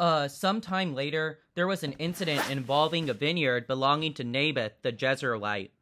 Uh, sometime later, there was an incident involving a vineyard belonging to Naboth the Jezreelite.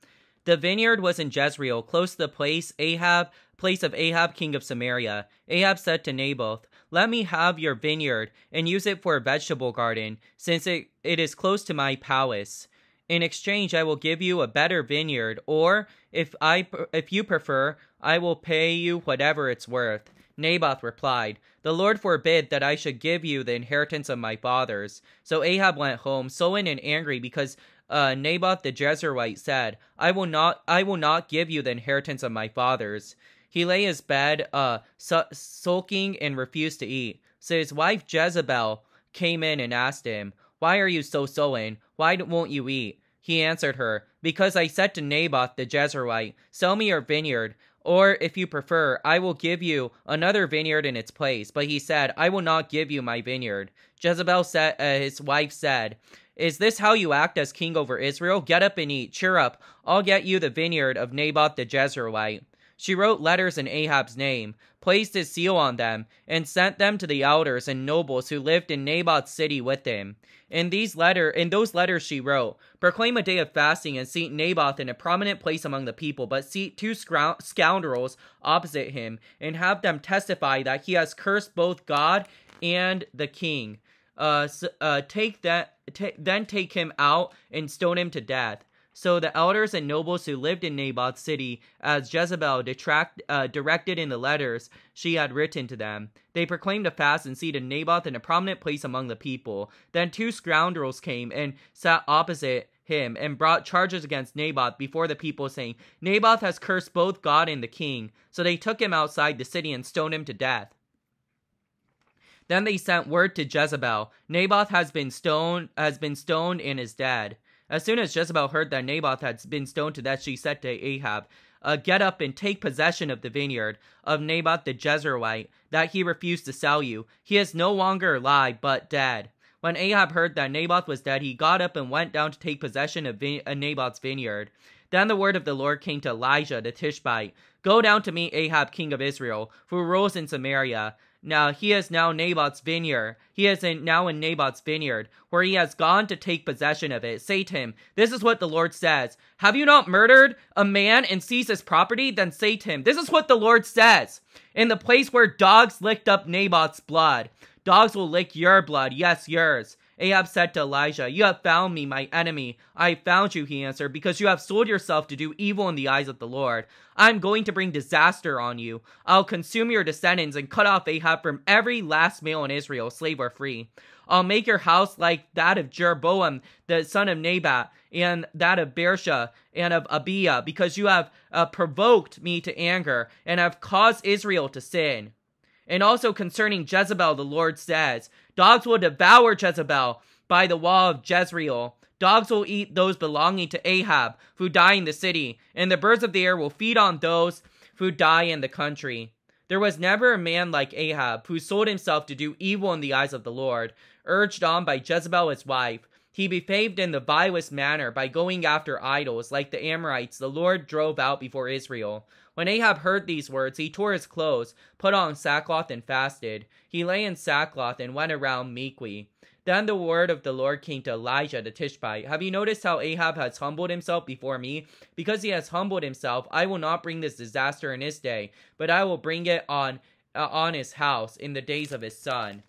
The vineyard was in Jezreel, close to the place Ahab, place of Ahab, king of Samaria. Ahab said to Naboth, "Let me have your vineyard and use it for a vegetable garden, since it, it is close to my palace. In exchange, I will give you a better vineyard, or if I if you prefer, I will pay you whatever it's worth." Naboth replied, The Lord forbid that I should give you the inheritance of my fathers. So Ahab went home, sullen and angry, because uh, Naboth the Jezreelite said, I will not, I will not give you the inheritance of my fathers. He lay his bed, uh, su- sulking and refused to eat. So his wife Jezebel came in and asked him, Why are you so sullen? Why won't you eat? He answered her, Because I said to Naboth the Jezreelite, Sell me your vineyard, or if you prefer, I will give you another vineyard in its place. But he said, I will not give you my vineyard. Jezebel said, uh, his wife said, Is this how you act as king over Israel? Get up and eat, cheer up. I'll get you the vineyard of Naboth the Jezreelite. She wrote letters in Ahab's name, placed his seal on them, and sent them to the elders and nobles who lived in Naboth's city with him. In these letter, in those letters she wrote, proclaim a day of fasting and seat Naboth in a prominent place among the people, but seat two scoundrels opposite him and have them testify that he has cursed both God and the king. Uh, uh take that, t- then take him out and stone him to death. So the elders and nobles who lived in Naboth's city, as Jezebel detract, uh, directed in the letters she had written to them, they proclaimed a fast and seated Naboth in a prominent place among the people. Then two scoundrels came and sat opposite him and brought charges against Naboth before the people, saying, Naboth has cursed both God and the king. So they took him outside the city and stoned him to death. Then they sent word to Jezebel, Naboth has been stoned, has been stoned and is dead. As soon as Jezebel heard that Naboth had been stoned to death, she said to Ahab, uh, Get up and take possession of the vineyard of Naboth the Jezreelite, that he refused to sell you. He is no longer alive, but dead. When Ahab heard that Naboth was dead, he got up and went down to take possession of uh, Naboth's vineyard. Then the word of the Lord came to Elijah the Tishbite Go down to meet Ahab, king of Israel, who rules in Samaria, now he is now Naboth's vineyard. He is in, now in Naboth's vineyard, where he has gone to take possession of it. Say to him, This is what the Lord says. Have you not murdered a man and seized his property? Then say to him, This is what the Lord says. In the place where dogs licked up Naboth's blood, dogs will lick your blood, yes, yours. Ahab said to Elijah, You have found me, my enemy. I found you, he answered, because you have sold yourself to do evil in the eyes of the Lord. I am going to bring disaster on you. I'll consume your descendants and cut off Ahab from every last male in Israel, slave or free. I'll make your house like that of Jeroboam, the son of Nabat, and that of Beersha, and of Abiah, because you have uh, provoked me to anger, and have caused Israel to sin. And also concerning Jezebel, the Lord says, Dogs will devour Jezebel by the wall of Jezreel. Dogs will eat those belonging to Ahab, who die in the city, and the birds of the air will feed on those who die in the country. There was never a man like Ahab, who sold himself to do evil in the eyes of the Lord, urged on by Jezebel his wife. He behaved in the vilest manner by going after idols, like the Amorites the Lord drove out before Israel. When Ahab heard these words, he tore his clothes, put on sackcloth, and fasted. He lay in sackcloth and went around meekly. Then the word of the Lord came to Elijah the Tishbite. Have you noticed how Ahab has humbled himself before me? Because he has humbled himself, I will not bring this disaster in his day, but I will bring it on uh, on his house in the days of his son.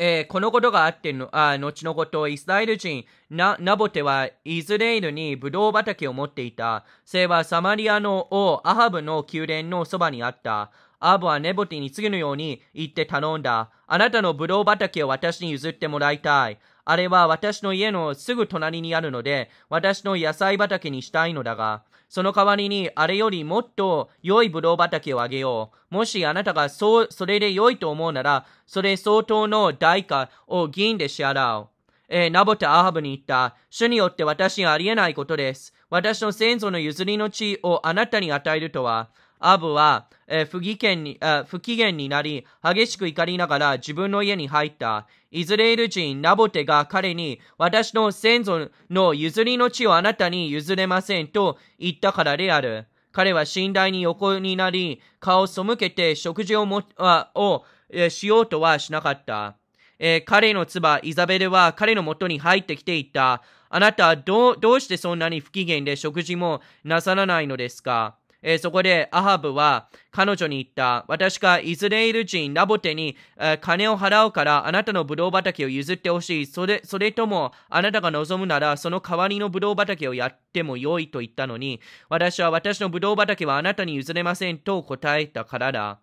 えー、このことがあっての、あ後のこと、イスラエル人ナ、ボテはイズレールにブドウ畑を持っていた。聖はサマリアの王アハブの宮殿のそばにあった。アブはネボティに次のように言って頼んだ。あなたのブドウ畑を私に譲ってもらいたい。あれは私の家のすぐ隣にあるので、私の野菜畑にしたいのだが、その代わりにあれよりもっと良いブドウ畑をあげよう。もしあなたがそう、それで良いと思うなら、それ相当の代価を銀で支払う。えー、ナボタ・アハブに言った。主によって私にありえないことです。私の先祖の譲りの地をあなたに与えるとは。アブは、えー、不機嫌に、不機嫌になり、激しく怒りながら自分の家に入った。イズレール人ナボテが彼に、私の先祖の譲りの地をあなたに譲れませんと言ったからである。彼は寝台に横になり、顔を背けて食事をも、あを、えー、しようとはしなかった。えー、彼の妻、イザベルは彼のもとに入ってきていった。あなたはどう、どうしてそんなに不機嫌で食事もなさらないのですかえー、そこでアハブは彼女に言った。私がイスラエル人ラボテに、えー、金を払うからあなたのブドウ畑を譲ってほしい。それ、それともあなたが望むならその代わりのブドウ畑をやってもよいと言ったのに、私は私のブドウ畑はあなたに譲れませんと答えたからだ。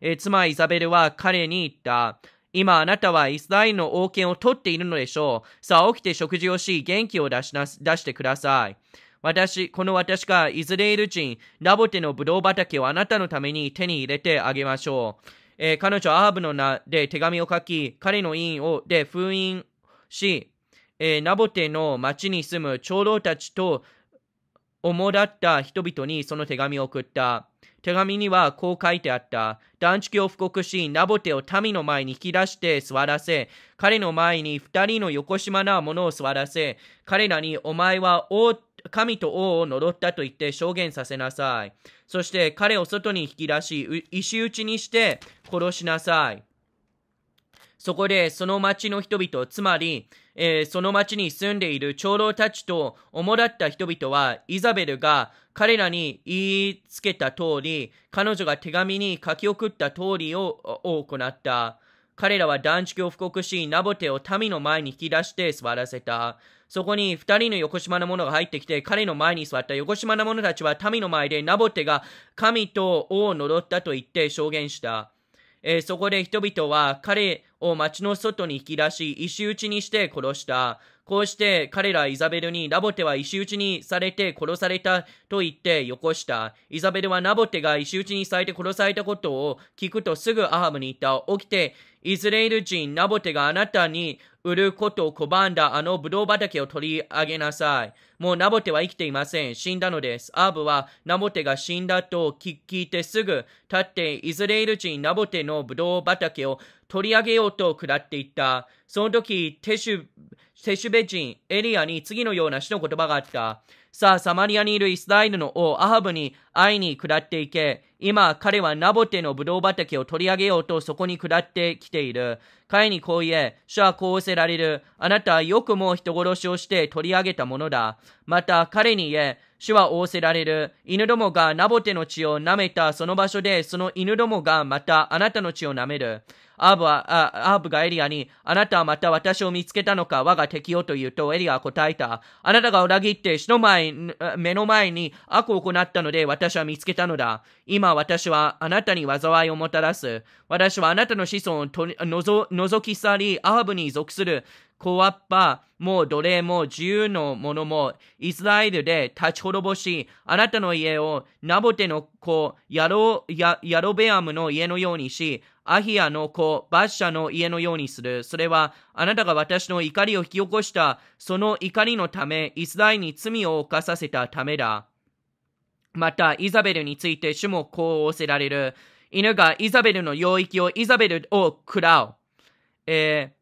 えー、妻イザベルは彼に言った。今あなたはイスラエルの王権を取っているのでしょう。さあ起きて食事をし、元気を出しな出してください。私、この私がイスラエル人、ナボテのブドウ畑をあなたのために手に入れてあげましょう。えー、彼女はアーブの名で手紙を書き、彼の印をで封印し、えー、ナボテの町に住む長老たちと主だった人々にその手紙を送った。手紙にはこう書いてあった。断食を布告し、ナボテを民の前に引き出して座らせ、彼の前に二人の横島な者を座らせ、彼らにお前は王神と王を呪ったと言って証言させなさい。そして彼を外に引き出し、石打ちにして殺しなさい。そこでその町の人々、つまり、えー、その町に住んでいる長老たちと主だった人々は、イザベルが彼らに言いつけた通り、彼女が手紙に書き送った通りを行った。彼らは断食を布告し、ナボテを民の前に引き出して座らせた。そこに二人の横島の者が入ってきて、彼の前に座った横島の者たちは民の前でナボテが神と王を呪ったと言って証言した。えー、そこで人々は彼を町の外に引き出し、石打ちにして殺した。こうして彼らイザベルにナボテは石打ちにされて殺されたと言ってよこした。イザベルはナボテが石打ちにされて殺されたことを聞くとすぐアハムに言った。起きて、イスラエル人ナボテがあなたに売ることを拒んだあのブドウ畑を取り上げなさい。もうナボテは生きていません。死んだのです。アーブはナボテが死んだと聞いてすぐ立ってイスラエル人ナボテのブドウ畑を取り上げようと下っていった。その時、テシュテシュベ人エリアに次のような死の言葉があった。さあ、サマリアにいるイスラエルの王アハブに会いに下っていけ。今、彼はナボテのブドウ畑を取り上げようとそこに下ってきている。彼にこう言え、主はこうせられる。あなたはよくも人殺しをして取り上げたものだ。また、彼に言え、主は仰せられる。犬どもがナボテの血を舐めたその場所で、その犬どもがまたあなたの血を舐める。アーブはあアーブがエリアに、あなたはまた私を見つけたのか、我が敵よと言うと、エリアは答えた。あなたが裏切って、死の前、目の前に悪を行ったので、私は見つけたのだ。今私はあなたに災いをもたらす。私はあなたの子孫を覗き去り、アーブに属するコアッパも奴隷も自由の者もイスラエルで立ち滅ぼし、あなたの家をナボテの子ヤロヤヤロベアムの家のようにし、アヒアの子バッシャの家のようにする。それはあなたが私の怒りを引き起こした、その怒りのためイスラエルに罪を犯させたためだ。また、イザベルについて主もこう仰せられる。犬がイザベルの領域をイザベルを喰らう。えー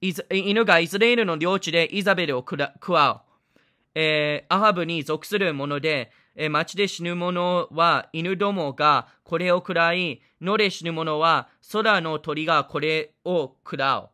犬がイスラエルの領地でイザベルを食わう。えー、アハブに属するもので、えー、町で死ぬ者は犬どもがこれを食らい、野で死ぬ者は空の鳥がこれを食らう。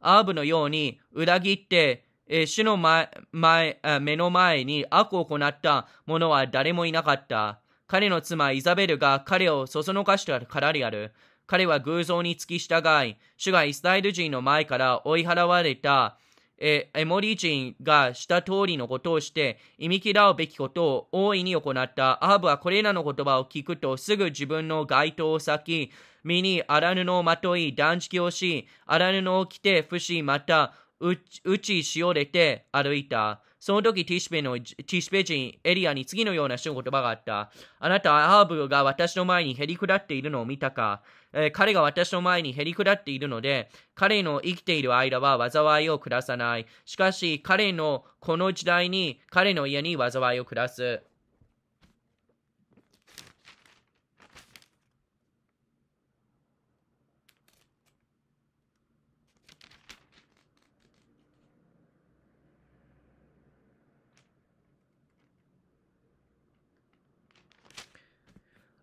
アハブのように裏切って、えー、主の前前目の前に悪を行った者は誰もいなかった。彼の妻イザベルが彼をそそのかしたからである。彼は偶像に付き従い、主がイスラエル人の前から追い払われたえエモリ人がした通りのことをして、忌み嫌うべきことを大いに行った。アハブはこれらの言葉を聞くと、すぐ自分の街灯を咲き、身に荒布をまとい、断食をし、荒布を着て、伏し、また、打ちしおれて歩いた。その時、ティシペの、ティシペ人エリアに次のような主言葉があった。あなたはアハブが私の前にへり下っているのを見たかえー、彼が私の前にへりくだっているので、彼の生きている間は災いを下さない。しかし、彼のこの時代に彼の家に災いを下す。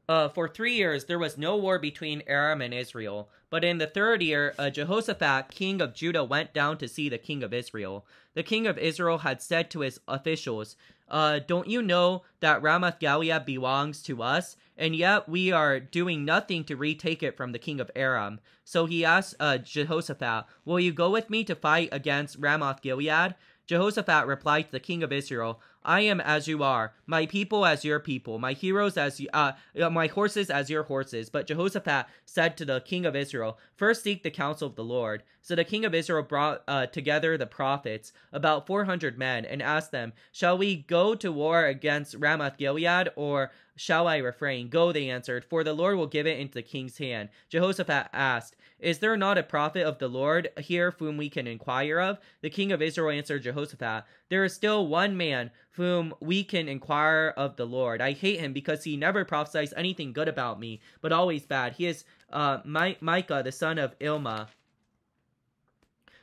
Uh, for three years, there was no war between Aram and Israel. But in the third year, uh, Jehoshaphat, king of Judah, went down to see the king of Israel. The king of Israel had said to his officials, uh, Don't you know that Ramoth Gilead belongs to us? And yet we are doing nothing to retake it from the king of Aram. So he asked uh, Jehoshaphat, Will you go with me to fight against Ramoth Gilead? Jehoshaphat replied to the king of Israel, I am as you are, my people as your people, my heroes as you, uh, my horses as your horses. But Jehoshaphat said to the king of Israel, First seek the counsel of the Lord. So the king of Israel brought uh, together the prophets, about 400 men, and asked them, Shall we go to war against Ramoth Gilead or Shall I refrain? Go, they answered, for the Lord will give it into the king's hand. Jehoshaphat asked, Is there not a prophet of the Lord here whom we can inquire of? The king of Israel answered Jehoshaphat, There is still one man whom we can inquire of the Lord. I hate him because he never prophesies anything good about me, but always bad. He is uh, Micah, the son of Ilma.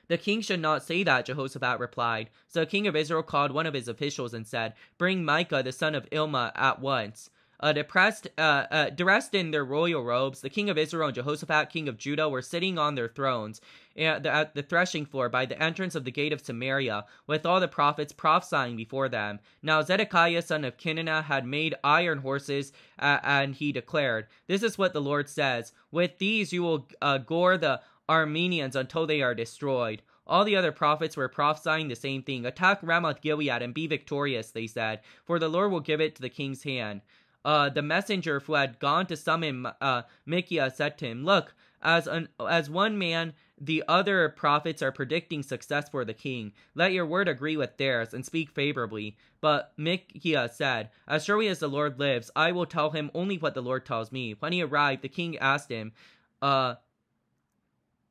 The king should not say that, Jehoshaphat replied. So the king of Israel called one of his officials and said, Bring Micah the son of Ilma at once uh, depressed, uh, uh, dressed in their royal robes, the king of Israel and Jehoshaphat, king of Judah, were sitting on their thrones eh, at the, at the threshing floor by the entrance of the gate of Samaria, with all the prophets prophesying before them. Now Zedekiah son of Kenanah had made iron horses, uh, and he declared, This is what the Lord says, With these you will uh, gore the Armenians until they are destroyed. All the other prophets were prophesying the same thing. Attack Ramoth Gilead and be victorious, they said, for the Lord will give it to the king's hand uh, the messenger who had gone to summon uh, said to him, Look, as, an, as one man, the other prophets are predicting success for the king. Let your word agree with theirs and speak favorably. But Micaiah said, As surely as the Lord lives, I will tell him only what the Lord tells me. When he arrived, the king asked him, uh,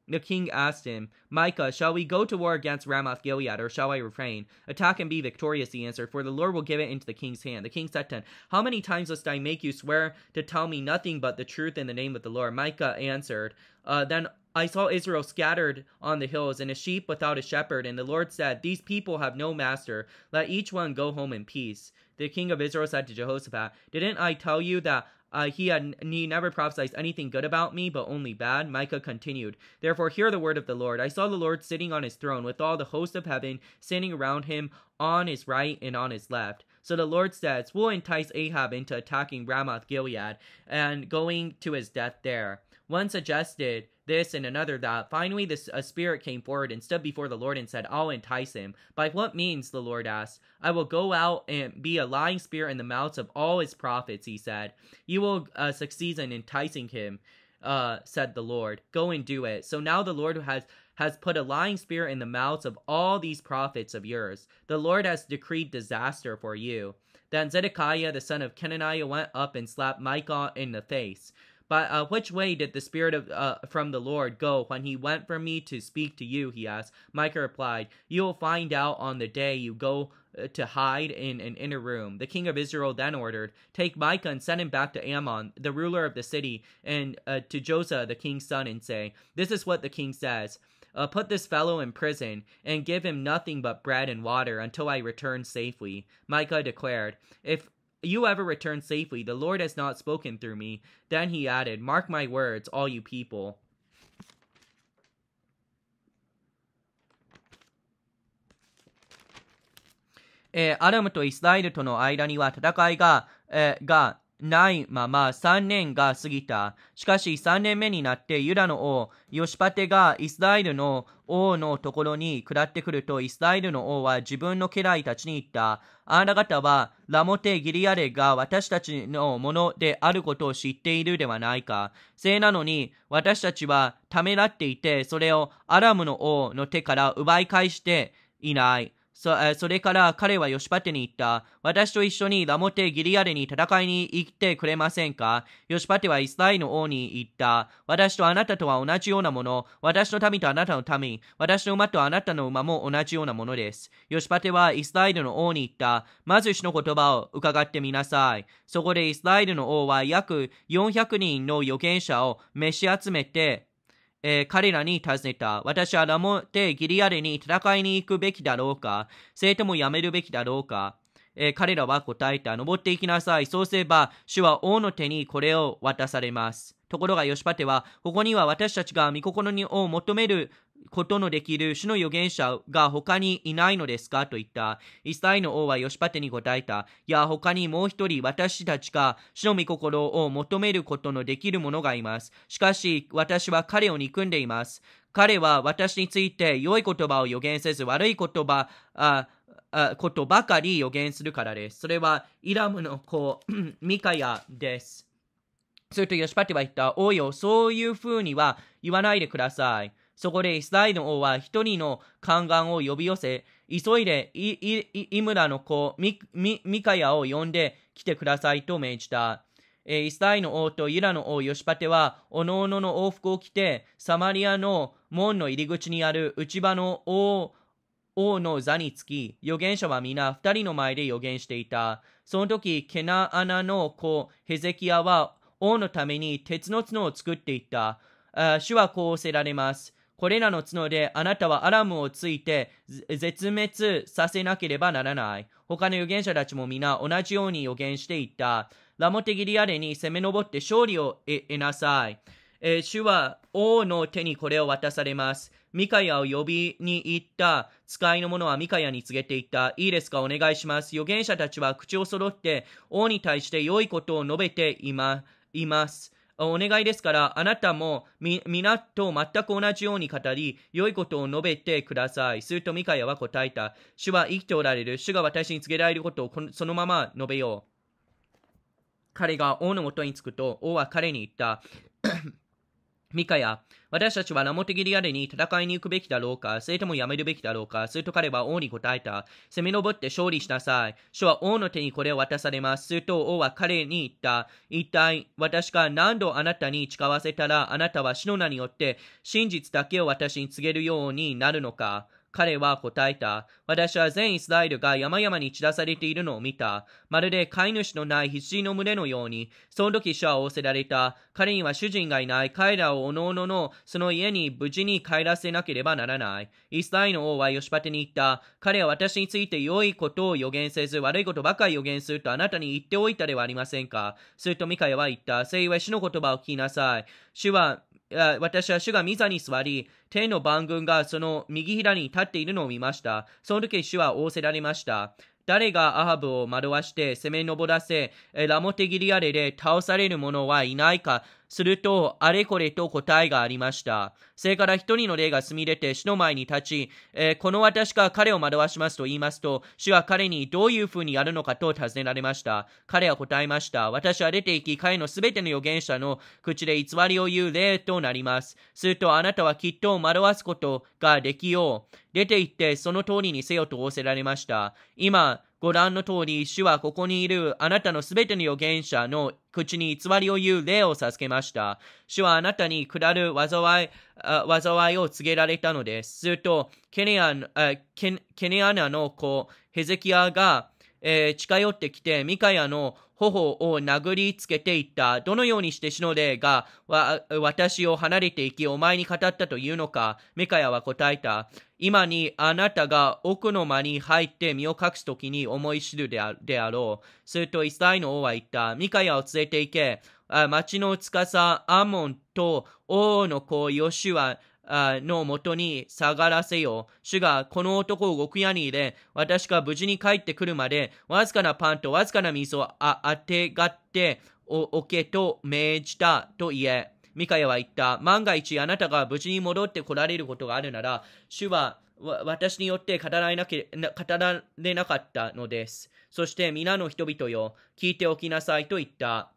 the king asked him, Micah, shall we go to war against Ramoth Gilead, or shall I refrain? Attack and be victorious, he answered, for the Lord will give it into the king's hand. The king said to him, How many times must I make you swear to tell me nothing but the truth in the name of the Lord? Micah answered, uh, Then I saw Israel scattered on the hills, and a sheep without a shepherd. And the Lord said, These people have no master. Let each one go home in peace. The king of Israel said to Jehoshaphat, Didn't I tell you that uh, he had he never prophesied anything good about me, but only bad. Micah continued, Therefore hear the word of the Lord. I saw the Lord sitting on his throne with all the host of heaven standing around him on his right and on his left. So the Lord says, We'll entice Ahab into attacking Ramoth Gilead and going to his death there. One suggested this and another that. Finally, this a spirit came forward and stood before the Lord and said, I'll entice him. By what means? The Lord asked. I will go out and be a lying spirit in the mouths of all his prophets, he said. You will uh, succeed in enticing him, uh, said the Lord. Go and do it. So now the Lord has has put a lying spirit in the mouths of all these prophets of yours. The Lord has decreed disaster for you. Then Zedekiah the son of Kenaniah went up and slapped Micah in the face. But uh, which way did the Spirit of, uh, from the Lord go when he went from me to speak to you? He asked. Micah replied, You will find out on the day you go uh, to hide in an inner room. The king of Israel then ordered, Take Micah and send him back to Ammon, the ruler of the city, and uh, to Josiah, the king's son, and say, This is what the king says. Uh, put this fellow in prison and give him nothing but bread and water until I return safely. Micah declared, If you ever return safely, the Lord has not spoken through me. Then he added, Mark my words, all you people. Eh, ないまま3年が過ぎた。しかし3年目になってユダの王、ヨシパテがイスラエルの王のところに下ってくると、イスラエルの王は自分の家来たちに言った。あなた方はラモテ・ギリアレが私たちのものであることを知っているではないか。せいなのに私たちはためらっていて、それをアラムの王の手から奪い返していない。そそれから彼はヨシパテに言った。私と一緒にラモテ・ギリアデに戦いに行ってくれませんかヨシパテはイスラエルの王に言った。私とあなたとは同じようなもの。私の民とあなたの民。私の馬とあなたの馬も同じようなものです。ヨシパテはイスラエルの王に言った。まず主の言葉を伺ってみなさい。そこでイスラエルの王は約400人の預言者を召し集めて、えー、彼らに尋ねた。私はラモテ・ギリアレに戦いに行くべきだろうかそれともやめるべきだろうかえー、彼らは答えた。登っていきなさい。そうすれば、主は王の手にこれを渡されます。ところが、ヨシパテは、ここには私たちが御心を求めることのできる主の預言者が他にいないのですかと言った。一切の王はヨシパテに答えた。いや、他にもう一人私たちが主の御心を求めることのできる者がいます。しかし、私は彼を憎んでいます。彼は私について良い言葉を予言せず悪い言葉、ああことばかり予言するからです。それはイラムの子、ミカヤです。するとヨシパテは言った。およ、そういうふうには言わないでください。そこでイスラエル王は一人の宦官を呼び寄せ、急いでイムラの子ミカヤを呼んで来てくださいと命じた。えイスラエルの王とイラの王ヨシパテは、おのおのの往復を着て、サマリアの門の入り口にある内場の王、王の座につき、預言者は皆二人の前で預言していた。その時、ケナアナの子ヘゼキヤは王のために鉄の角を作っていった。あ主はこうおせられます。これらの角であなたはアラムをついて絶滅させなければならない。他の預言者たちも皆同じように予言していった。ラモテギリアレに攻め上って勝利を得なさい。えー、主は王の手にこれを渡されます。ミカヤを呼びに行った使いの者はミカヤに告げていった。いいですかお願いします。預言者たちは口を揃って王に対して良いことを述べていまいます。お願いですから、あなたも皆と全く同じように語り、良いことを述べてください。するとミカヤは答えた。主は生きておられる。主が私に告げられることをそのまま述べよう。彼が王のもとに着くと、王は彼に言った。ミカヤ、私たちはラモテギリアレに戦いに行くべきだろうか、それともやめるべきだろうか、すると彼は王に答えた。攻め上って勝利しなさい。主は王の手にこれを渡されます。すると王は彼に言った。一体、私が何度あなたに誓わせたら、あなたは死の名によって真実だけを私に告げるようになるのか。彼は答えた。私は全イスラエルが山々に散らされているのを見た。まるで飼い主のない羊の群れのように、その時主は仰せられた。彼には主人がいない。彼らをおのおののその家に無事に帰らせなければならない。イスラエルの王はヨシパテに言った。彼は私について良いことを予言せず、悪いことばかり予言するとあなたに言っておいたではありませんか。するとミカヤは言った。聖は主の言葉を聞きなさい。主は私は主が御座に座り、天の万軍がその右左に立っているのを見ました。その時主は仰せられました。誰がアハブを惑わして攻め上らせ、ラモテギリアレで倒される者はいないか、すると、あれこれと答えがありました。それから一人の霊が墨出て死の前に立ち、えー、この私が彼を惑わしますと言いますと、主は彼にどういうふうにやるのかと尋ねられました。彼は答えました。私は出て行き、彼のすべての預言者の口で偽りを言う霊となります。すると、あなたはきっと惑わすことができよう。出て行って、その通りにせよと仰せられました。今、ご覧の通り、主はここにいるあなたのすべての預言者の口に偽りを言う霊を授けました。主はあなたに下る災い、災いを告げられたのです。すると、ケネアケネアナの子、ヘゼキヤが、えー、近寄ってきて、ミカヤの頬を殴りつけていった。どのようにして篠霊が私を離れていき、お前に語ったというのか。メカヤは答えた。今にあなたが奥の間に入って身を隠すときに思い知るであろう。するとイスの王は言った。ミカヤを連れて行け。町の司アモンと王の子ヨシュアのもとに下がらせよ。主がこの男を極屋に入れ、私が無事に帰ってくるまで、わずかなパンとわずかな水をあてがっておけと命じたと言え。ミカヤは言った。万が一あなたが無事に戻ってこられることがあるなら、主は私によって語られなけ語られなかったのです。そして皆の人々よ、聞いておきなさいと言った。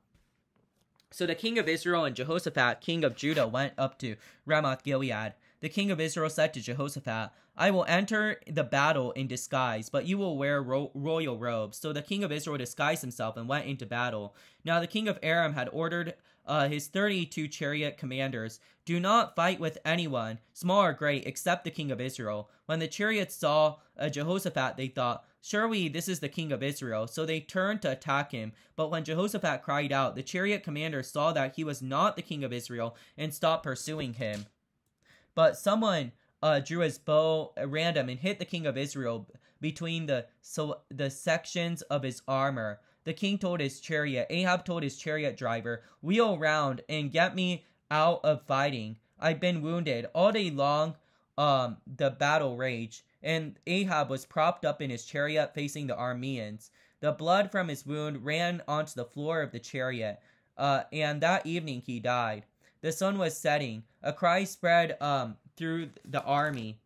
So the king of Israel and Jehoshaphat, king of Judah, went up to Ramoth Gilead. The king of Israel said to Jehoshaphat, I will enter the battle in disguise, but you will wear ro royal robes. So the king of Israel disguised himself and went into battle. Now the king of Aram had ordered uh, his 32 chariot commanders, Do not fight with anyone, small or great, except the king of Israel. When the chariots saw uh, Jehoshaphat, they thought, Surely this is the king of Israel. So they turned to attack him. But when Jehoshaphat cried out, the chariot commander saw that he was not the king of Israel and stopped pursuing him. But someone uh, drew his bow at random and hit the king of Israel between the so the sections of his armor. The king told his chariot, Ahab told his chariot driver, wheel round and get me out of fighting. I've been wounded all day long. Um, the battle raged and Ahab was propped up in his chariot facing the Arameans. The blood from his wound ran onto the floor of the chariot, uh, and that evening he died. The sun was setting. A cry spread um, through the army.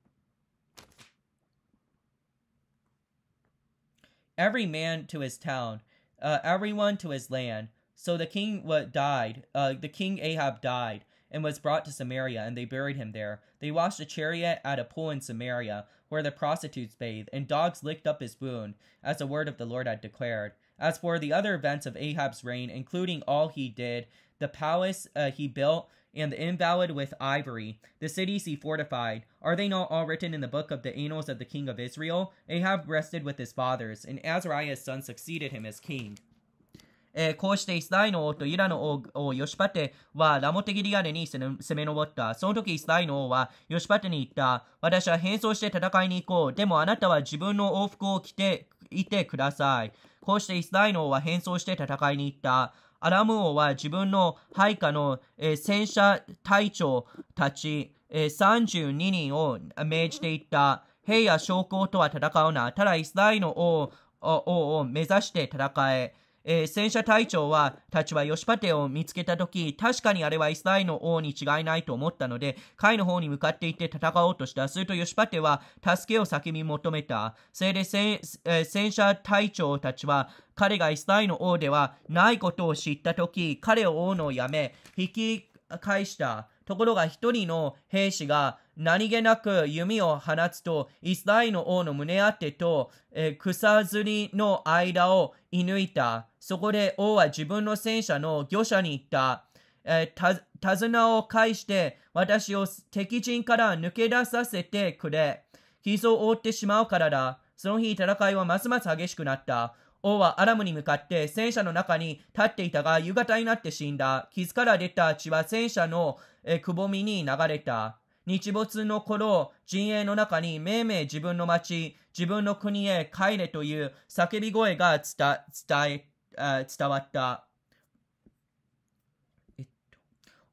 Every man to his town, uh, everyone to his land. So the king died. Uh, the king Ahab died and was brought to Samaria, and they buried him there. They washed a chariot at a pool in Samaria, where the prostitutes bathed, and dogs licked up his wound, as the word of the Lord had declared. As for the other events of Ahab's reign, including all he did, the palace uh, he built, and the invalid with ivory, the cities he fortified, are they not all written in the book of the annals of the king of Israel? Ahab rested with his fathers, and Azariah his son succeeded him as king. えー、こうしてイスラエルの王とイラの王ヨシパテはラモテギリアネに攻め上った。その時イスラエルの王はヨシパテに言った。私は変装して戦いに行こう。でもあなたは自分の王服を着ていてください。こうしてイスラエルの王は変装して戦いに行った。アラム王は自分の配下の、えー、戦車隊長たち、えー、32人を命じていった。兵や将校とは戦うな。ただイスラエルの王を目指して戦え。えー、戦車隊長は、立場ヨシパテを見つけたとき、確かにあれはイスラエルの王に違いないと思ったので、海の方に向かって行って戦おうとした。するとヨシパテは、助けを叫び求めた。それでえー、戦車隊長たちは、彼がイスラエルの王ではないことを知ったとき、彼を追うのをやめ、引き返した。ところが一人の兵士が何気なく弓を放つと、イスラエルの王の胸当てと、えー、草ずりの間を射抜いた。そこで王は自分の戦車の御者に行った。えー、手綱を返して私を敵陣から抜け出させてくれ。傷を負ってしまうからだ。その日戦いはますます激しくなった。王はアラムに向かって戦車の中に立っていたが夕方になって死んだ。傷から出た血は戦車のくぼみに流れた。日没の頃、陣営の中にめいめい自分の町、自分の国へ帰れという叫び声が伝え伝わった。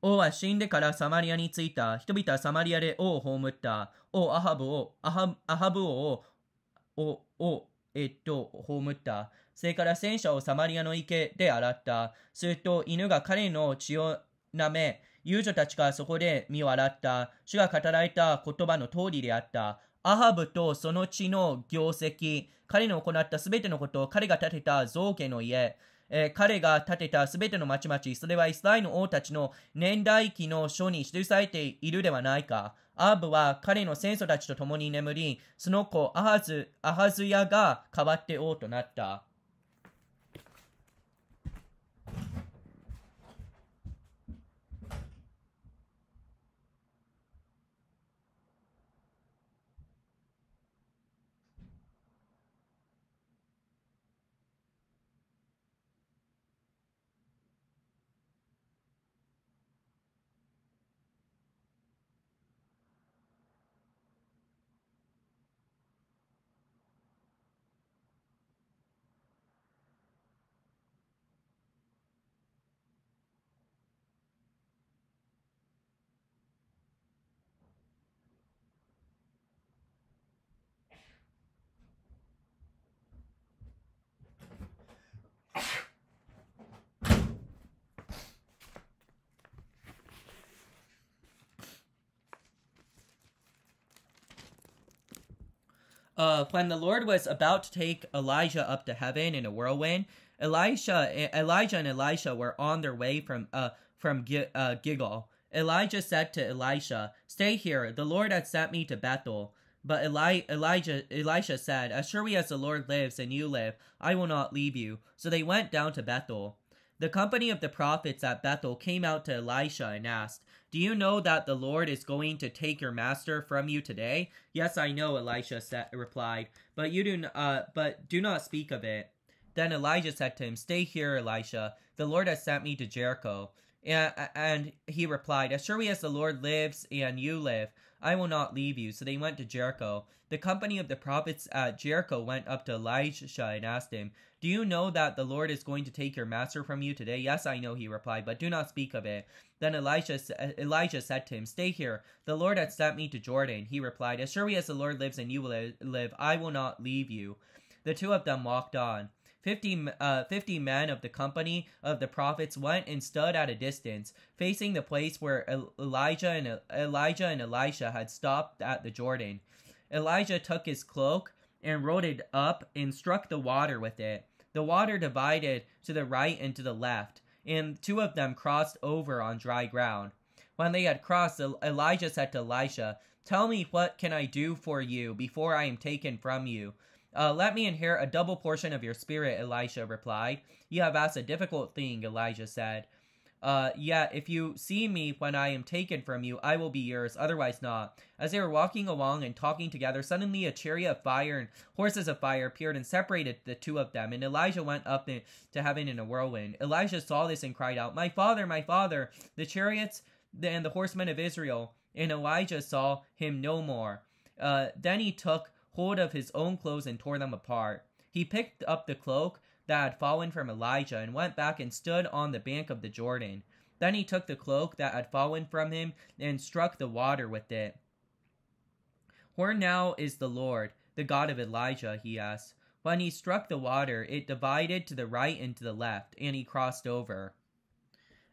王は死んでからサマリアに着いた。人々はサマリアで王を葬った。王アハブを、アハブ王を、を、えっと、葬った。それから戦車をサマリアの池で洗った。すると犬が彼の血を舐め、遊女たちがそこで身を洗った。主が語られた言葉の通りであった。アハブとその地の業績、彼の行ったすべてのこと、を彼が建てた造家の家、えー、彼が建てたすべての町々、それはイスラエルの王たちの年代記の書に記されているではないか。アハブは彼の戦争たちと共に眠り、その子アハズ、アハズヤが代わって王となった。uh, when the Lord was about to take Elijah up to heaven in a whirlwind, Elijah, Elijah and Elisha were on their way from uh, from G- uh, Elijah said to Elisha, "Stay here. The Lord has sent me to Bethel." But Eli- Elijah, Elisha said, "As surely as the Lord lives and you live, I will not leave you." So they went down to Bethel. The company of the prophets at Bethel came out to Elisha and asked, Do you know that the Lord is going to take your master from you today? Yes, I know, Elisha said, replied, but you do, uh, but do not speak of it. Then Elijah said to him, Stay here, Elisha. The Lord has sent me to Jericho. And he replied, As surely as the Lord lives and you live, I will not leave you. So they went to Jericho. The company of the prophets at Jericho went up to Elisha and asked him, Do you know that the Lord is going to take your master from you today? Yes, I know, he replied, but do not speak of it. Then Elisha, Elijah said to him, Stay here. The Lord had sent me to Jordan. He replied, As surely as the Lord lives and you will live, I will not leave you. The two of them walked on. 50, uh, 50 men of the company of the prophets went and stood at a distance, facing the place where Elijah and Elijah and Elisha had stopped at the Jordan. Elijah took his cloak and rolled it up and struck the water with it. The water divided to the right and to the left, and two of them crossed over on dry ground. When they had crossed, Elijah said to Elisha, Tell me what can I do for you before I am taken from you? Uh, let me inherit a double portion of your spirit, Elisha replied. You have asked a difficult thing, Elijah said. Uh, yet if you see me when I am taken from you, I will be yours, otherwise not. As they were walking along and talking together, suddenly a chariot of fire and horses of fire appeared and separated the two of them, and Elijah went up in, to heaven in a whirlwind. Elijah saw this and cried out, My father, my father, the chariots and the horsemen of Israel. And Elijah saw him no more. Uh, then he took hold of his own clothes and tore them apart. He picked up the cloak that had fallen from Elijah and went back and stood on the bank of the Jordan. Then he took the cloak that had fallen from him and struck the water with it. Where now is the Lord, the God of Elijah? he asked. When he struck the water, it divided to the right and to the left, and he crossed over.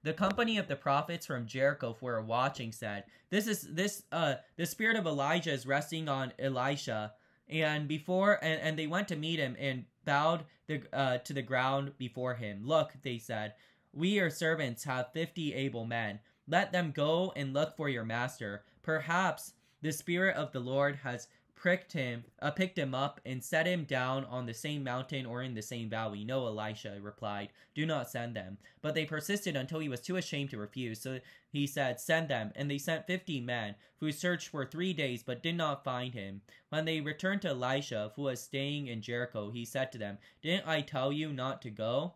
The company of the prophets from Jericho who were watching said, "This is this uh the spirit of Elijah is resting on Elisha, and before and, and they went to meet him and bowed the, uh, to the ground before him look they said we your servants have fifty able men let them go and look for your master perhaps the spirit of the lord has pricked him, uh, picked him up, and set him down on the same mountain or in the same valley. No, Elisha replied, Do not send them. But they persisted until he was too ashamed to refuse. So he said, Send them. And they sent fifty men, who searched for three days but did not find him. When they returned to Elisha, who was staying in Jericho, he said to them, Didn't I tell you not to go?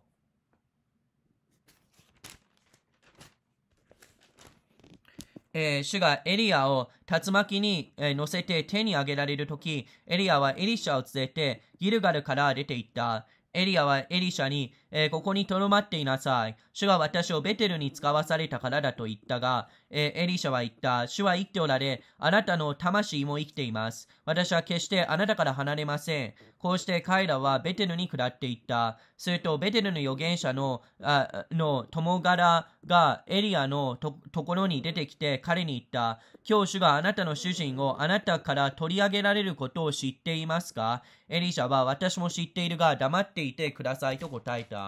えー、主がエリアを竜巻に、えー、乗せて手に挙げられるとき、エリアはエリシャを連れてギルガルから出て行った。エリアはエリシャに、えー、ここにとどまっていなさい。主は私をベテルに使わされたからだと言ったが、えー、エリシャは言った。主は言っておられ、あなたの魂も生きています。私は決してあなたから離れません。こうして彼らはベテルに下っていった。すると、ベテルの預言者の、あの、友柄がエリアのところに出てきて彼に言った。教主があなたの主人をあなたから取り上げられることを知っていますかエリシャは私も知っているが黙っていてくださいと答えた。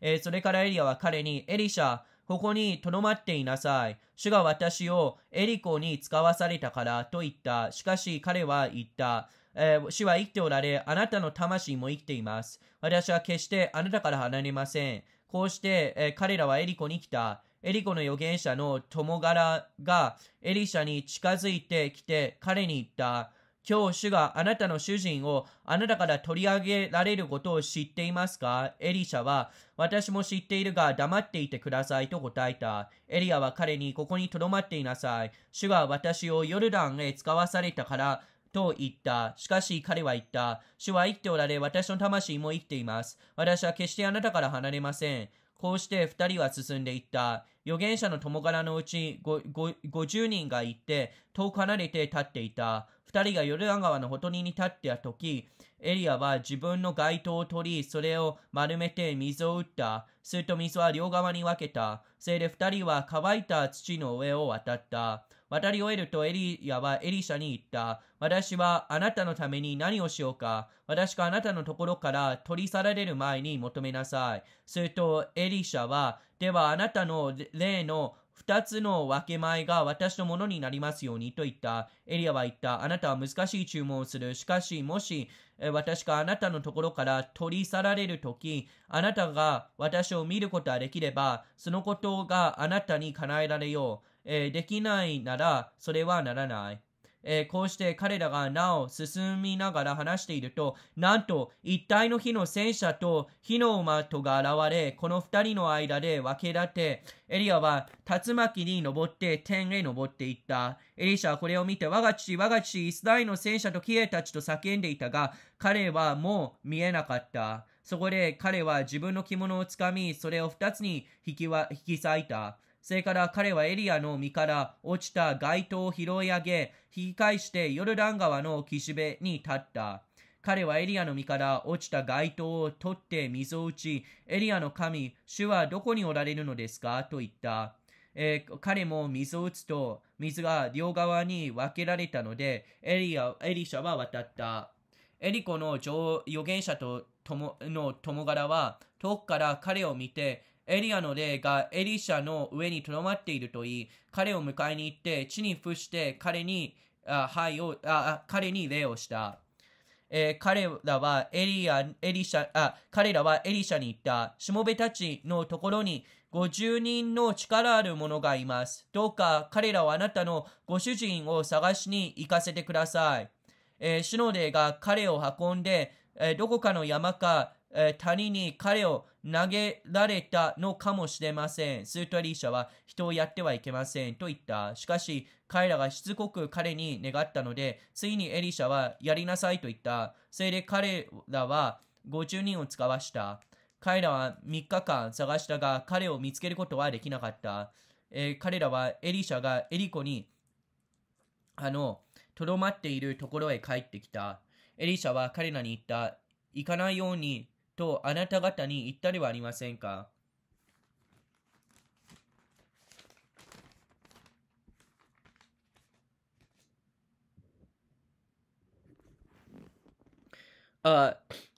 えー、それからエリアは彼に、エリシャ、ここにとどまっていなさい。主が私をエリコに使わされたからと言った。しかし彼は言った。えー、主は生きておられ、あなたの魂も生きています。私は決してあなたから離れません。こうして、えー、彼らはエリコに来た。エリコの預言者の友柄がエリシャに近づいてきて彼に言った。今日主があなたの主人をあなたから取り上げられることを知っていますかエリシャは、私も知っているが黙っていてくださいと答えた。エリアは彼にここに留まっていなさい。主が私をヨルダンへ使わされたから、と言った。しかし彼は言った。主は生きておられ、私の魂も生きています。私は決してあなたから離れません。こうして二人は進んでいった。預言者の友柄のうち五十人が行って、遠く離れて立っていた。二人がヨルダン川のほとりに立った時、エリアは自分の街灯を取り、それを丸めて水を打った。すると水は両側に分けた。それで二人は乾いた土の上を渡った。渡り終えるとエリアはエリシャに言った。私はあなたのために何をしようか。私があなたのところから取り去られる前に求めなさい。するとエリシャは、ではあなたの霊の二つの分け前が私のものになりますようにと言った。エリアは言った。あなたは難しい注文をする。しかし、もし、私があなたのところから取り去られるとき、あなたが私を見ることはできれば、そのことがあなたに叶えられよう。えー、できないなら、それはならない。えー、こうして彼らがなお進みながら話していると、なんと一体の火の戦車と火の馬とが現れ、この二人の間で分け立て、エリアは竜巻に登って天へ登っていった。エリシャはこれを見て、我が父、我が父、イスラエルの戦車とキエたちと叫んでいたが、彼はもう見えなかった。そこで彼は自分の着物をつかみ、それを二つに引き引き裂いた。それから彼はエリアの身から落ちた街灯を拾い上げ、引き返してヨルダン川の岸辺に立った。彼はエリアの身から落ちた街灯を取って水を打ち、エリアの神、主はどこにおられるのですかと言った。えー、彼も水を打つと、水が両側に分けられたので、エリア、エリシャは渡った。エリコの預言者との友柄は遠くから彼を見てエリアの霊がエリシャの上にとどまっているといい、彼を迎えに行って、地に伏して彼に、あ灰をあ彼に礼をした。えー、彼らはエリア、エリシャ、あ、彼らはエリシャに行った。しもべたちのところに50人の力ある者がいます。どうか彼らはあなたのご主人を探しに行かせてください。えー、シノデが彼を運んで、えー、どこかの山か、えー、谷に彼を投げられたのかもしれません。スートリーシャは人をやってはいけませんと言った。しかし、彼らがしつこく彼に願ったので、ついにエリシャはやりなさいと言った。それで彼らは50人を使わした。彼らは3日間探したが、彼を見つけることはできなかった。えー、彼らはエリシャがエリコに、あの、とどまっているところへ帰ってきた。エリシャは彼らに言った。行かないようにとあなた方に言ったではありませんか Uh,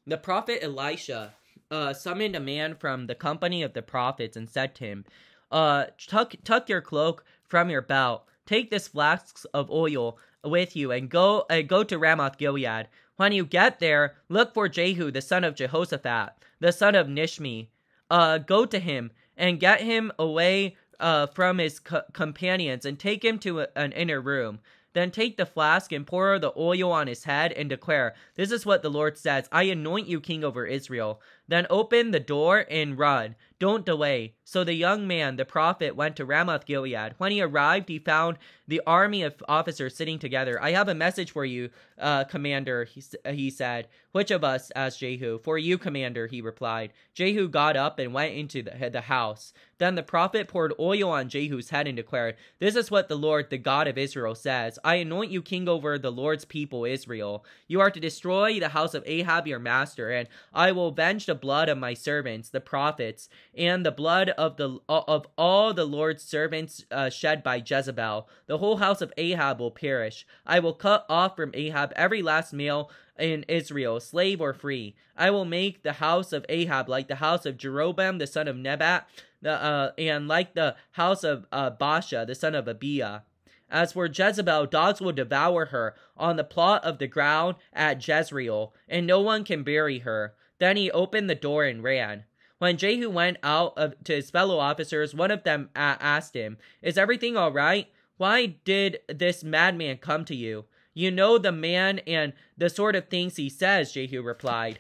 the prophet Elisha uh, summoned a man from the company of the prophets and said to him, uh, tuck, tuck your cloak from your belt, take this flask of oil with you, and go, uh, go to Ramoth Gilead. When you get there, look for Jehu, the son of Jehoshaphat, the son of Nishmi. Uh, go to him and get him away uh, from his co- companions and take him to a- an inner room. Then take the flask and pour the oil on his head and declare, This is what the Lord says I anoint you king over Israel. Then open the door and run. Don't delay. So the young man, the prophet, went to Ramoth Gilead. When he arrived, he found the army of officers sitting together. I have a message for you, uh, commander, he, he said. Which of us? asked Jehu. For you, commander, he replied. Jehu got up and went into the, the house. Then the prophet poured oil on Jehu's head and declared, This is what the Lord, the God of Israel, says I anoint you king over the Lord's people, Israel. You are to destroy the house of Ahab, your master, and I will avenge the blood of my servants, the prophets, and the blood of the of all the Lord's servants uh, shed by Jezebel. The whole house of Ahab will perish. I will cut off from Ahab every last male in Israel, slave or free. I will make the house of Ahab like the house of Jeroboam the son of Nebat, the, uh, and like the house of uh, Baasha the son of Abiah. As for Jezebel, dogs will devour her on the plot of the ground at Jezreel, and no one can bury her. Then he opened the door and ran. When Jehu went out of, to his fellow officers, one of them asked him, Is everything all right? Why did this madman come to you? You know the man and the sort of things he says, Jehu replied.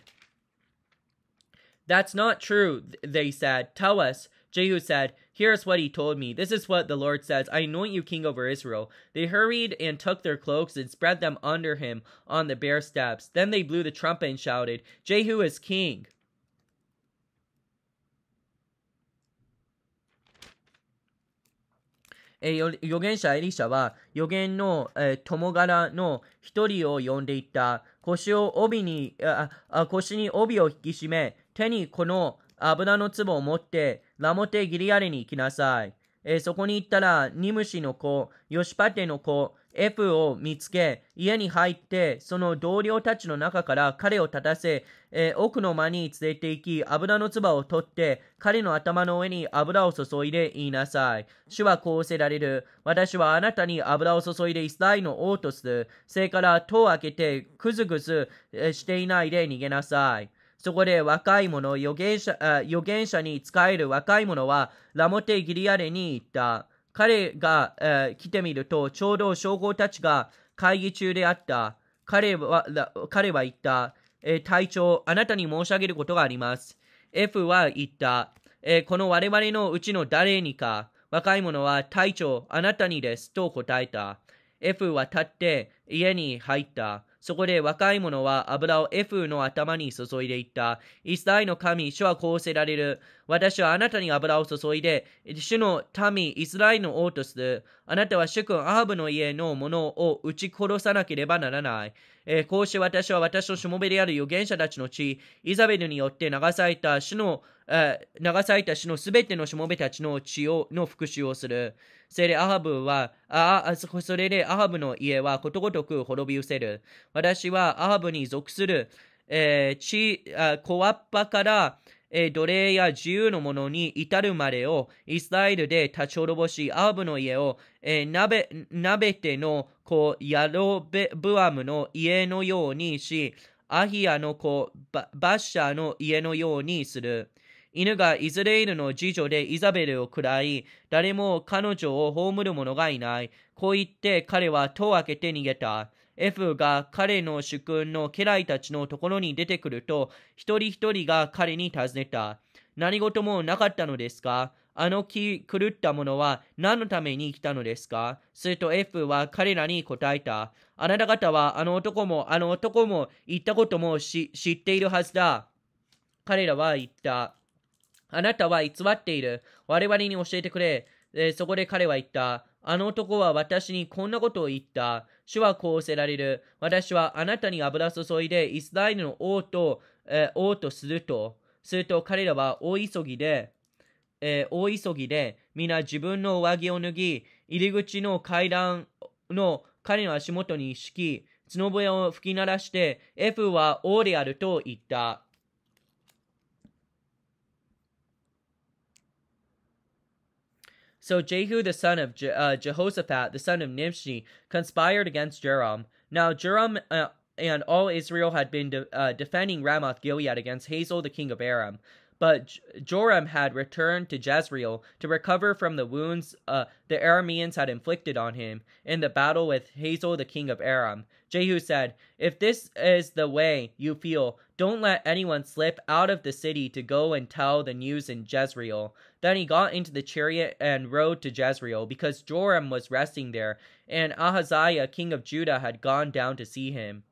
That's not true, they said. Tell us. Jehu said, Here's what he told me. This is what the Lord says I anoint you king over Israel. They hurried and took their cloaks and spread them under him on the bare steps. Then they blew the trumpet and shouted, Jehu is king. え預言者エリシャは預言の、え友柄の一人を呼んでいった腰を帯にああ腰に帯を引き締め手にこの油の壺を持って eh, ラモテ・ギリアレに行きなさい。えー、そこに行ったら、ニムシの子、ヨシパテの子、エフを見つけ、家に入って、その同僚たちの中から彼を立たせ、えー、奥の間に連れて行き、油の唾を取って、彼の頭の上に油を注いで言いなさい。主はこうせられる。私はあなたに油を注いでイスラエルの王とする。それから戸を開けて、くずくずしていないで逃げなさい。そこで若い者、預言者言者に仕える若い者はラモテ・ギリアレに行った。彼が、えー、来てみると、ちょうど将校たちが会議中であった。彼は彼は言った、えー、隊長、あなたに申し上げることがあります。F は言った、えー、この我々のうちの誰にか、若い者は隊長、あなたにです、と答えた。F は立って家に入った。そこで若い者は油をエフの頭に注いでいった。一切の神、主はこうせられる。私はあなたに油を注いで、主の民、イスラエルの王とする。あなたは主君アハブの家の者を撃ち殺さなければならない。えー、こうして私は私のしもべである預言者たちの地、イザベルによって流された主の、えー、流された主のすべてのしもべたちの血をの復讐をする。それでアハブは、あそれでアハブの家はことごとく滅び失せる。私はアハブに属する、えー、ちあ小っぱから、えー、奴隷や自由のものに至るまでをイスラエルで立ち滅ぼし、アハブの家を、えー、鍋鍋手の子ヤロベブアムの家のようにし、アヒアの子バッシャーの家のようにする。犬がイズレイルの次女でイザベルを喰らい、誰も彼女を葬る者がいない。こう言って彼は戸を開けて逃げた。エフが彼の主君の家来たちのところに出てくると、一人一人が彼に尋ねた。何事もなかったのですかあの気狂った者は何のために来たのですかすると F は彼らに答えた。あなた方はあの男もあの男も言ったことも知っているはずだ。彼らは言った。あなたは偽っている。我々に教えてくれ。えそこで彼は言った。あの男は私にこんなことを言った。主はこうせられる。私はあなたに油注いでイスラエルの王と、えー、王とすると。すると彼らは大急ぎで、えー、大急ぎで、皆自分の上着を脱ぎ、入り口の階段の彼の足元に敷き、角笛を吹き鳴らして、F は王であると言った。So Jehu, the son of Je- uh, Jehoshaphat, the son of Nimshi, conspired against Joram. Now Joram uh, and all Israel had been de- uh, defending Ramoth Gilead against Hazael, the king of Aram. But Joram had returned to Jezreel to recover from the wounds uh, the Arameans had inflicted on him in the battle with Hazael, the king of Aram. Jehu said, If this is the way you feel, don't let anyone slip out of the city to go and tell the news in Jezreel. Then he got into the chariot and rode to Jezreel, because Joram was resting there, and Ahaziah, king of Judah, had gone down to see him.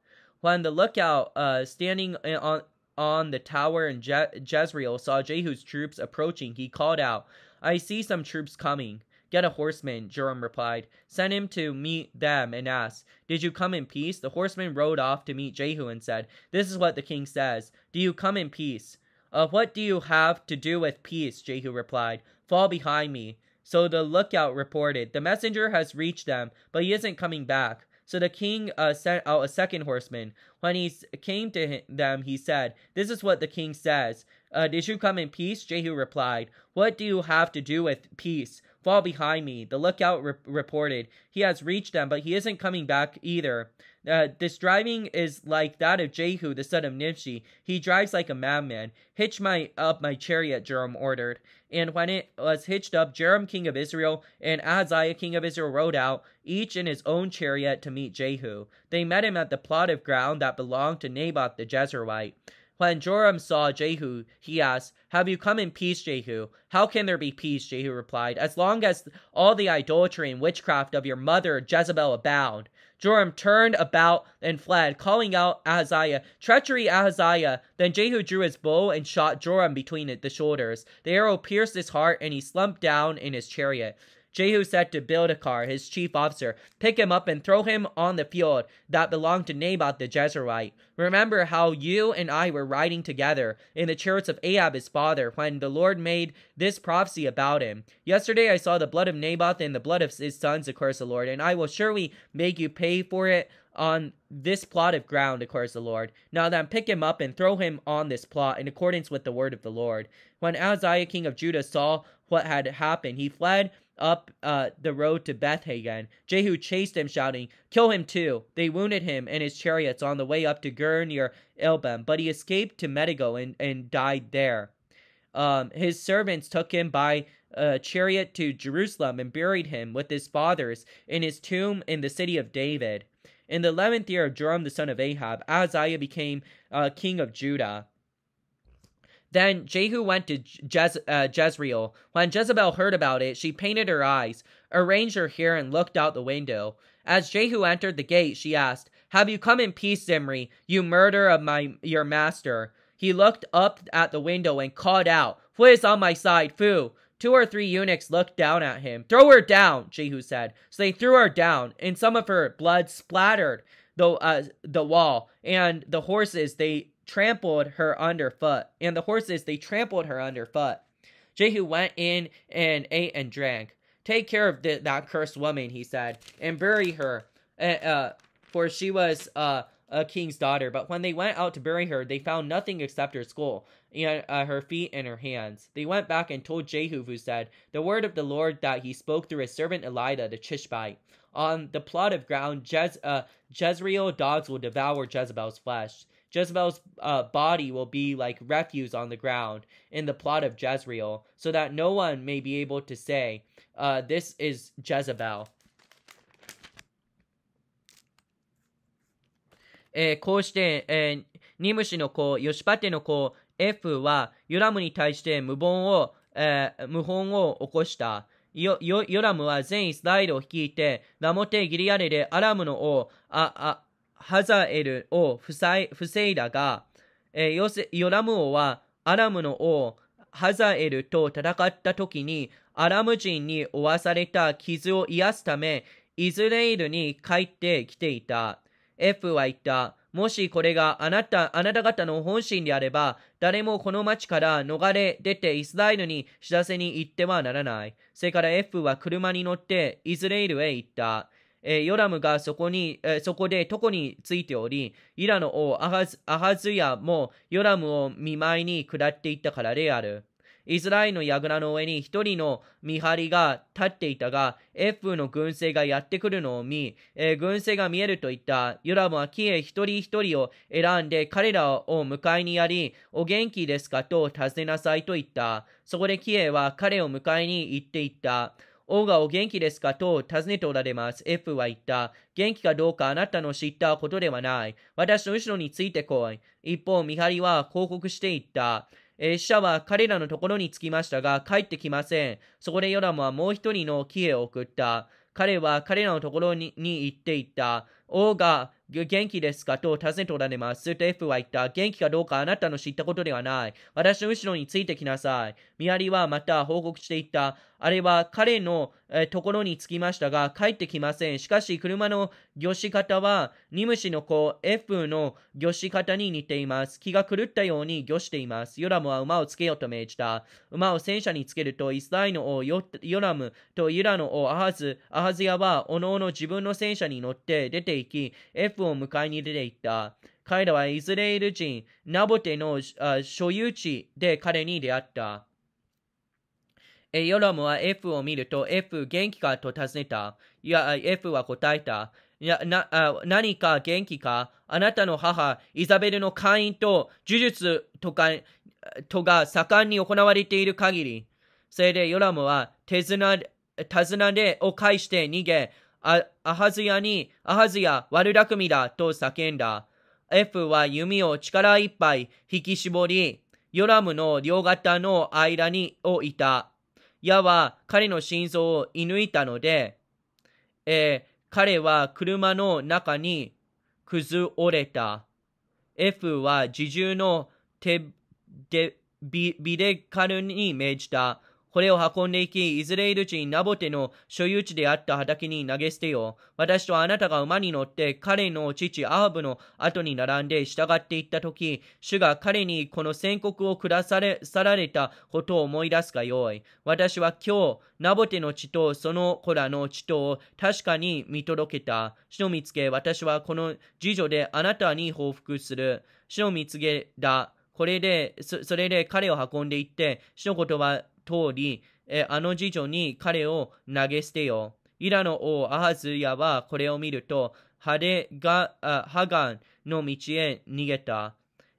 When the lookout uh, standing uh, on on the tower and Je- Jezreel saw Jehu's troops approaching, he called out, I see some troops coming. Get a horseman, Joram replied. Send him to meet them and ask, Did you come in peace? The horseman rode off to meet Jehu and said, This is what the king says. Do you come in peace? Uh, what do you have to do with peace? Jehu replied. Fall behind me. So the lookout reported, The messenger has reached them, but he isn't coming back. So the king uh, sent out uh, a second horseman. When he came to him, them, he said, This is what the king says. Uh, did you come in peace? Jehu replied, What do you have to do with peace? Fall behind me. The lookout re- reported. He has reached them, but he isn't coming back either. Uh, this driving is like that of Jehu, the son of Nimshi. He drives like a madman. Hitch my up my chariot, Jerem ordered. And when it was hitched up, Jerem, king of Israel, and Ahaziah, king of Israel, rode out, each in his own chariot, to meet Jehu. They met him at the plot of ground that belonged to Naboth the Jezreelite. When Joram saw Jehu, he asked, Have you come in peace, Jehu? How can there be peace? Jehu replied, As long as all the idolatry and witchcraft of your mother Jezebel abound. Joram turned about and fled, calling out Ahaziah, Treachery, Ahaziah! Then Jehu drew his bow and shot Joram between the shoulders. The arrow pierced his heart, and he slumped down in his chariot. Jehu said to Bildakar, his chief officer, Pick him up and throw him on the field that belonged to Naboth the Jezreelite. Remember how you and I were riding together in the chariots of Ahab his father when the Lord made this prophecy about him. Yesterday I saw the blood of Naboth and the blood of his sons, declares the Lord, and I will surely make you pay for it on this plot of ground, declares the Lord. Now then, pick him up and throw him on this plot in accordance with the word of the Lord. When Ahaziah, king of Judah, saw what had happened, he fled up uh, the road to Bethagen. Jehu chased him, shouting, Kill him too! They wounded him and his chariots on the way up to Gur near Ilbam, but he escaped to Medigo and, and died there. Um, his servants took him by a chariot to Jerusalem and buried him with his fathers in his tomb in the city of David in the eleventh year of Joram the son of Ahab, Ahaziah became uh, king of Judah. Then Jehu went to Jez- uh, Jezreel. When Jezebel heard about it, she painted her eyes, arranged her hair, and looked out the window. As Jehu entered the gate, she asked, Have you come in peace, Zimri, you murderer of my your master? He looked up at the window and called out, Who is on my side, fool? Two or three eunuchs looked down at him. Throw her down, Jehu said. So they threw her down, and some of her blood splattered the uh, the wall, and the horses they trampled her underfoot, and the horses they trampled her underfoot. Jehu went in and ate and drank. Take care of that cursed woman, he said, and bury her, uh, uh for she was uh, a king's daughter. But when they went out to bury her, they found nothing except her skull and uh, her feet and her hands. They went back and told Jehu, who said, The word of the Lord that he spoke through his servant Elida the Tishbite. On the plot of ground, Jez- uh, Jezreel dogs will devour Jezebel's flesh. Jezebel's uh, body will be like refuse on the ground in the plot of Jezreel, so that no one may be able to say, uh, This is Jezebel. Eh, F はヨラムに対して無本を、えー、無本を起こした。ヨラムは全イスラエルを率いて、ラモテ・ギリアレでアラムの王、ああハザエルを防いだが、えー、ヨセヨラム王はアラムの王、ハザエルと戦った時に、アラム人に負わされた傷を癒すため、イスラエルに帰ってきていた。F は言った。もしこれがあなた、あなた方の本心であれば、誰もこの町から逃れ出てイスラエルに知らせに行ってはならない。それから F は車に乗ってイスラエルへ行った。えヨラムがそこに、えそこで床についており、イラの王アハズヤもヨラムを見舞いに下っていったからである。イスラエルの櫓の上に一人の見張りが立っていたが、エフの軍勢がやってくるのを見、えー、軍勢が見えると言った。ユラムはキエ一人一人を選んで彼らを迎えにやり、お元気ですかと尋ねなさいと言った。そこでキエは彼を迎えに行っていった。王がお元気ですかと尋ねておられます。F は言った。元気かどうかあなたの知ったことではない。私の後ろについて来い。一方、見張りは報告していった。えー、死者は彼らのところに着きましたが、帰ってきません。そこでヨラムはもう一人の木へを送った。彼は彼らのところに行っていった。王が元気ですかと尋ねておられます。すると F は言った。元気かどうかあなたの知ったことではない。私の後ろについてきなさい。見張りはまた報告していった。あれは彼の、えところに着きましたが、帰ってきません。しかし、車の漁師方は、ニムシの子、F の漁師方に似ています。気が狂ったように漁しています。ヨラムは馬をつけようと命じた。馬を戦車につけると、イスラエルの王ヨラムとユラの王アハズ、アハズヤは、おのおの自分の戦車に乗って出て行き、F を迎えに出て行った。彼らはイスラエル人、ナボテの所有地で彼に出会った。えヨラムは F を見ると F 元気かと尋ねた。いや、F は答えた。な何か元気かあなたの母、イザベルの会員と呪術とか、とが盛んに行われている限り。それでヨラムは手綱、手綱でを返して逃げ、あアハズヤに、アハズヤ、悪巧みだと叫んだ。F は弓を力いっぱい引き絞り、ヨラムの両肩の間に置いた。矢は彼の心臓を射抜いたので、えー、彼は車の中に崩れた。F は自重の手でビデカルに命じた。これを運んでいき、イスラエル人ナボテの所有地であった畑に投げ捨てよ。私とあなたが馬に乗って彼の父アハブの後に並んで従っていったとき、主が彼にこの宣告を下され、去られたことを思い出すがよい。私は今日、ナボテの血とその子らの血とを確かに見届けた。主の見つけ、私はこの次女であなたに報復する。主の見つけだ。これで、それで彼を運んでいって、主の言葉通り、あの次女に彼を投げ捨てよ。イラの王アハズヤはこれを見ると、ハハガンの道へ逃げた。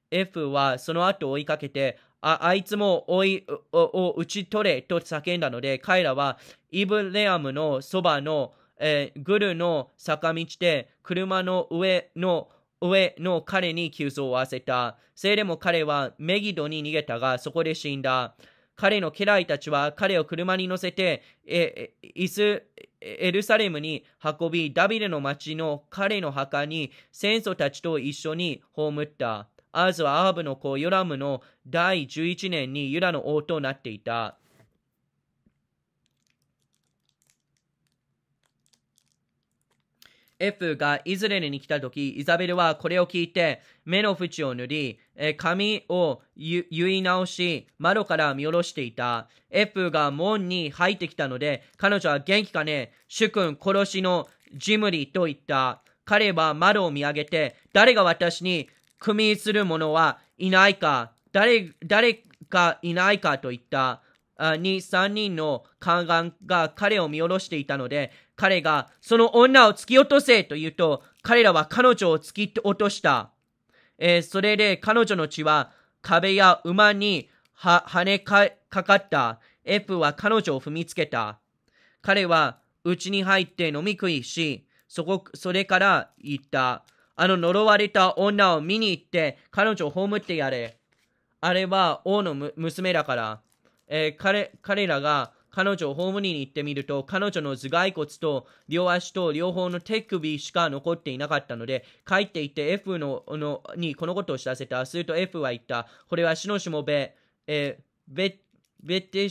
F はその後追いかけて、ああいつも追いを打ち取れと叫んだので、彼らはイブレアムのそばの、えー、グルの坂道で車の上の上の彼に急走を合わせた。それでも彼はメギドに逃げたが、そこで死んだ。彼の家来たちは彼を車に乗せて、え、イス、エルサレムに運び、ダビデの町の彼の墓に戦争たちと一緒に葬った。アーズはアーブの子ヨラムの第11年にユダの王となっていた。F がイズレルに来た時、イザベルはこれを聞いて、目の縁を塗り、え髪を結い直し、窓から見下ろしていた。F が門に入ってきたので、彼女は元気かね主君殺しのジムリと言った。彼は窓を見上げて、誰が私に組みする者はいないか、誰、誰かいないかと言った。に3人の宦官が彼を見下ろしていたので、彼がその女を突き落とせと言うと、彼らは彼女を突き落とした。えー、それで彼女の血は壁や馬に跳ねかかった。エプは彼女を踏みつけた。彼は家に入って飲み食いし、そこ、それから言った。あの呪われた女を見に行って彼女を葬ってやれ。あれは王の娘だから。えー、彼彼らが彼女をホームに行ってみると、彼女の頭蓋骨と両足と両方の手首しか残っていなかったので、帰って行って F ののにこのことを知らせた。すると F は言った。これは死のしもべ、えー、ベッテ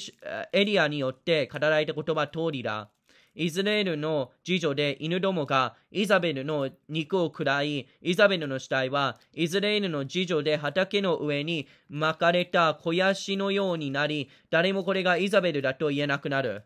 エリアによって語られた言葉通りだ。イスラエルの次女で犬どもがイザベルの肉を喰らい、イザベルの死体はイスラエルの次女で畑の上に巻かれた肥やしのようになり、誰もこれがイザベルだと言えなくなる。